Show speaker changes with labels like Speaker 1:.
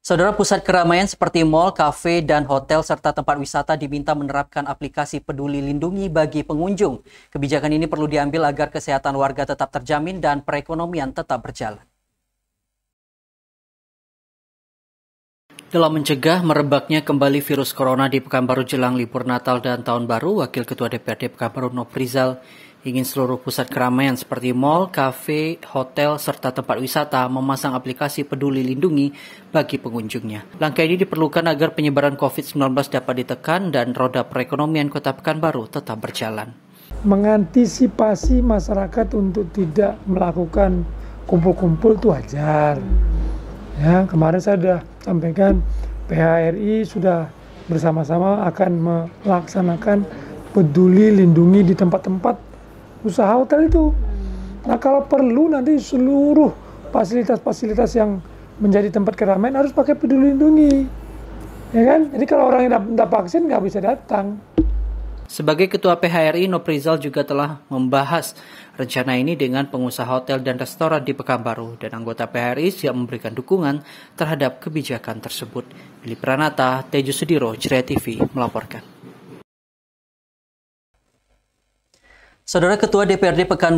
Speaker 1: Saudara pusat keramaian seperti mal, kafe, dan hotel serta tempat wisata diminta menerapkan aplikasi peduli lindungi bagi pengunjung. Kebijakan ini perlu diambil agar kesehatan warga tetap terjamin dan perekonomian tetap berjalan. Dalam mencegah merebaknya kembali virus corona di Pekanbaru jelang libur Natal dan Tahun Baru, Wakil Ketua DPRD Pekanbaru Noprizal ingin seluruh pusat keramaian seperti mall, kafe, hotel, serta tempat wisata memasang aplikasi peduli lindungi bagi pengunjungnya. Langkah ini diperlukan agar penyebaran COVID-19 dapat ditekan dan roda perekonomian kota Pekanbaru tetap berjalan.
Speaker 2: Mengantisipasi masyarakat untuk tidak melakukan kumpul-kumpul itu wajar. Ya, kemarin saya sudah sampaikan PHRI sudah bersama-sama akan melaksanakan peduli lindungi di tempat-tempat usaha hotel itu. Nah, kalau perlu nanti seluruh fasilitas-fasilitas yang menjadi tempat keramaian harus pakai peduli lindungi. Ya kan? Jadi kalau orang yang tidak vaksin nggak bisa datang.
Speaker 1: Sebagai Ketua PHRI, Noprizal juga telah membahas rencana ini dengan pengusaha hotel dan restoran di Pekanbaru dan anggota PHRI siap memberikan dukungan terhadap kebijakan tersebut. Billy Pranata, Tejo Sudiro, Jrea TV melaporkan. Saudara Ketua DPRD Pekan